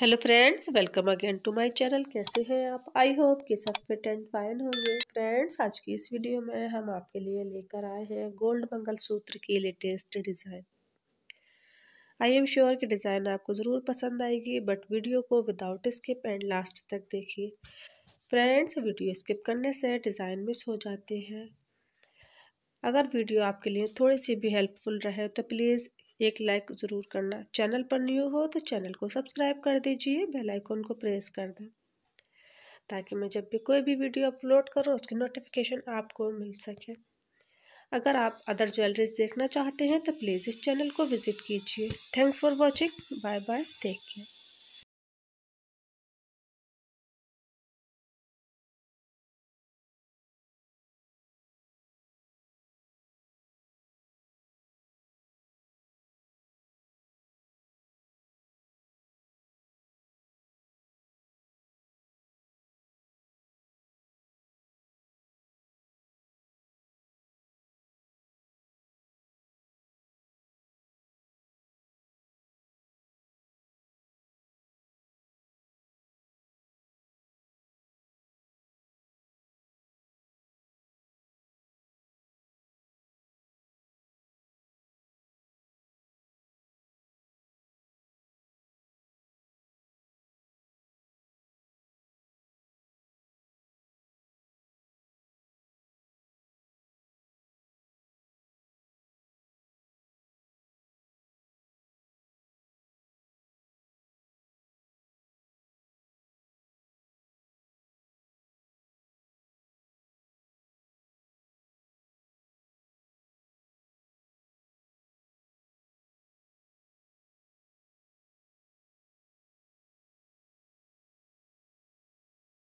hello friends welcome again to my channel कैसे हैं आप आई होप कि सब फिट एंड फाइन होंगे फ्रेंड्स आज की इस वीडियो में हम आपके लिए लेकर आए हैं गोल्ड मंगल सूत्र की latest design I am sure कि डिज़ाइन आपको ज़रूर पसंद आएगी बट वीडियो को विदाउट स्किप एंड लास्ट तक देखिए फ्रेंड्स वीडियो स्किप करने से डिज़ाइन मिस हो जाते हैं अगर वीडियो आपके लिए थोड़ी सी भी हेल्पफुल रहे तो प्लीज़ एक लाइक ज़रूर करना चैनल पर न्यू हो तो चैनल को सब्सक्राइब कर दीजिए बेल आइकन को प्रेस कर दें ताकि मैं जब भी कोई भी वीडियो अपलोड करूँ उसकी नोटिफिकेशन आपको मिल सके अगर आप अदर ज्वेलरीज देखना चाहते हैं तो प्लीज़ इस चैनल को विज़िट कीजिए thanks for watching bye bye take care